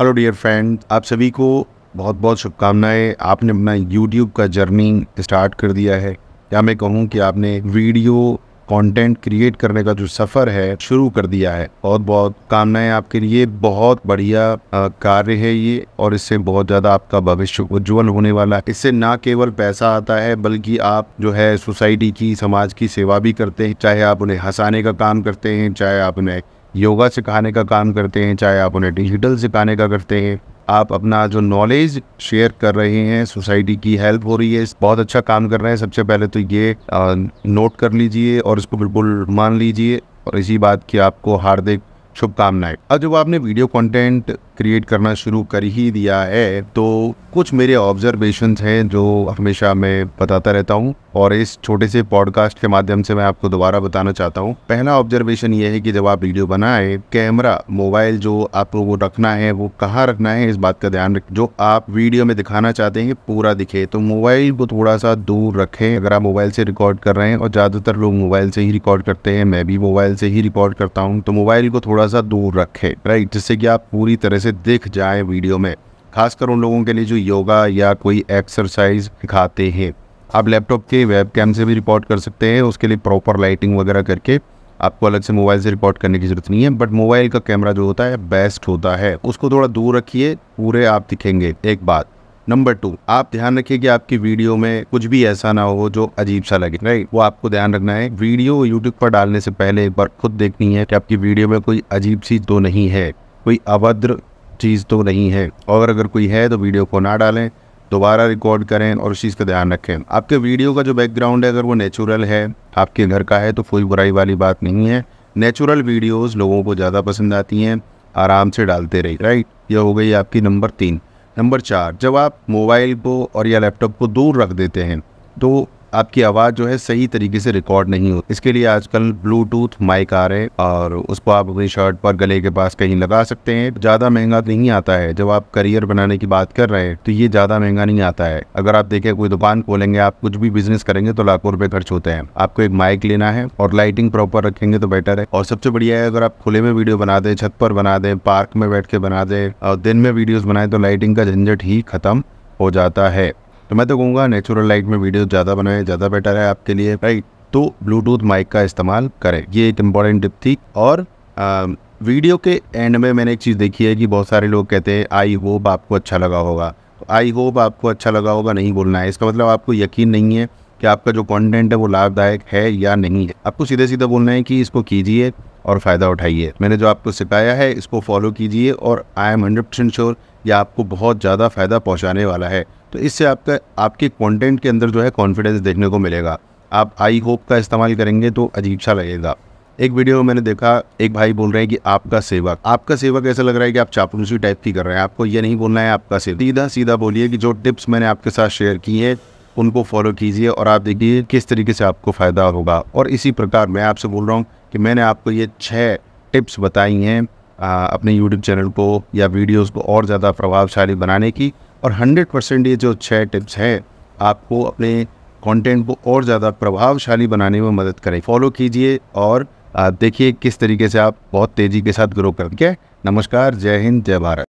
hello dear friend आप सभी को बहुत बहुत शुभकामनाएं आपने अपना यूट्यूब का जर्नी स्टार्ट कर दिया है या मैं कहूँ कि आपने वीडियो कंटेंट क्रिएट करने का जो सफ़र है शुरू कर दिया है बहुत बहुत कामनाएं आपके लिए बहुत बढ़िया कार्य है ये और इससे बहुत ज़्यादा आपका भविष्य उज्जवल होने वाला है इससे ना केवल पैसा आता है बल्कि आप जो है सोसाइटी की समाज की सेवा भी करते हैं चाहे आप उन्हें हंसाने का काम करते हैं चाहे आप उन्हें योगा सिखाने का काम करते हैं चाहे आप उन्हें डिजिटल सिखाने का करते हैं आप अपना जो नॉलेज शेयर कर रहे हैं सोसाइटी की हेल्प हो रही है बहुत अच्छा काम कर रहे हैं सबसे पहले तो ये नोट कर लीजिए और इसको बिल्कुल मान लीजिए और इसी बात की आपको हार्दिक शुभकामनाएं अब जब आपने वीडियो कंटेंट क्रिएट करना शुरू कर ही दिया है तो कुछ मेरे ऑब्जर्वेशन हैं जो हमेशा मैं बताता रहता हूँ और इस छोटे से पॉडकास्ट के माध्यम से मैं आपको दोबारा बताना चाहता हूँ पहला ऑब्जर्वेशन ये है कि जब आप वीडियो बनाए कैमरा मोबाइल जो आपको वो रखना है वो कहाँ रखना है इस बात का ध्यान रखें जो आप वीडियो में दिखाना चाहते हैं पूरा दिखे तो मोबाइल को थोड़ा सा दूर रखें अगर आप मोबाइल से रिकॉर्ड कर रहे हैं और ज़्यादातर लोग मोबाइल से ही रिकॉर्ड करते हैं मैं भी मोबाइल से ही रिकॉर्ड करता हूँ तो मोबाइल को थोड़ा थोड़ा सा दूर रखें राइट जिससे कि आप पूरी तरह से दिख जाए वीडियो में खासकर उन लोगों के लिए जो योगा या कोई एक्सरसाइज दिखाते हैं आप लैपटॉप के वेब कैम से भी रिपोर्ट कर सकते हैं उसके लिए प्रॉपर लाइटिंग वगैरह करके आपको अलग से मोबाइल से रिकॉर्ड करने की ज़रूरत नहीं है बट मोबाइल का कैमरा जो होता है बेस्ट होता है उसको थोड़ा दूर रखिए पूरे आप दिखेंगे एक बात नंबर टू आप ध्यान रखिए कि आपकी वीडियो में कुछ भी ऐसा ना हो जो अजीब सा लगे राइट वो आपको ध्यान रखना है वीडियो यूट्यूब पर डालने से पहले एक बार खुद देखनी है कि आपकी वीडियो में कोई अजीब सी तो नहीं है कोई अभद्र चीज़ तो नहीं है और अगर कोई है तो वीडियो को ना डालें दोबारा रिकॉर्ड करें और उस चीज़ का ध्यान रखें आपके वीडियो का जो बैकग्राउंड है अगर वो नेचुरल है आपके घर का है तो कोई बुराई वाली बात नहीं है नेचुरल वीडियोस लोगों को ज़्यादा पसंद आती हैं आराम से डालते रहिए राइट यह हो गई आपकी नंबर तीन नंबर चार जब आप मोबाइल को और या लैपटॉप को दूर रख देते हैं तो आपकी आवाज़ जो है सही तरीके से रिकॉर्ड नहीं होती इसके लिए आजकल ब्लूटूथ माइक आ रहे हैं और उसको आप अपनी शर्ट पर गले के पास कहीं लगा सकते हैं ज़्यादा महंगा नहीं आता है जब आप करियर बनाने की बात कर रहे हैं तो ये ज़्यादा महंगा नहीं आता है अगर आप देखें कोई दुकान खोलेंगे आप कुछ भी बिजनेस करेंगे तो लाखों रुपए खर्च होते हैं आपको एक माइक लेना है और लाइटिंग प्रॉपर रखेंगे तो बेटर है और सबसे बढ़िया है अगर आप खुले में वीडियो बना दें छत पर बना दें पार्क में बैठ के बना दें और दिन में वीडियोज बनाएं तो लाइटिंग का झंझट ही खत्म हो जाता है तो मैं तो कहूँगा नेचुरल लाइट में वीडियो ज़्यादा बनाए ज़्यादा बेटर है आपके लिए राइट तो ब्लूटूथ माइक का इस्तेमाल करें ये एक इम्पॉर्टेंट टिप थी और आ, वीडियो के एंड में मैंने एक चीज़ देखी है कि बहुत सारे लोग कहते हैं आई होप आपको अच्छा लगा होगा तो आई होप आपको अच्छा लगा होगा नहीं बोलना है इसका मतलब आपको यकीन नहीं है कि आपका जो कंटेंट है वो लाभदायक है या नहीं है आपको सीधे सीधे बोलना है कि इसको कीजिए और फ़ायदा उठाइए मैंने जो आपको सिखाया है इसको फॉलो कीजिए और आई एम हंड्रेड श्योर यह आपको बहुत ज़्यादा फ़ायदा पहुँचाने वाला है तो इससे आपका आपके कॉन्टेंट के अंदर जो है कॉन्फिडेंस देखने को मिलेगा आप आई होप का इस्तेमाल करेंगे तो अजीब सा लगेगा एक वीडियो में मैंने देखा एक भाई बोल रहे हैं कि आपका सेवक आपका सेवक ऐसा लग रहा है कि आप चापलूसी टाइप की कर रहे हैं आपको ये नहीं बोलना है आपका सेवक सीधा सीधा बोलिए कि जो टिप्स मैंने आपके साथ शेयर की है उनको फॉलो कीजिए और आप देखिए किस तरीके से आपको फ़ायदा होगा और इसी प्रकार मैं आपसे बोल रहा हूँ कि मैंने आपको ये छः टिप्स बताई हैं अपने यूट्यूब चैनल को या वीडियोस को और ज़्यादा प्रभावशाली बनाने की और 100 परसेंट ये जो छः टिप्स हैं आपको अपने कंटेंट को और ज़्यादा प्रभावशाली बनाने में मदद करें फॉलो कीजिए और देखिए किस तरीके से आप बहुत तेज़ी के साथ ग्रो करके नमस्कार जय हिंद जय भारत